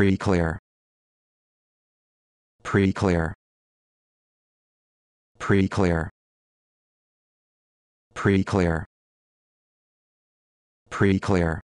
Pre-clear. Pre-clear. Pre-clear. Pre-clear. Pre-clear.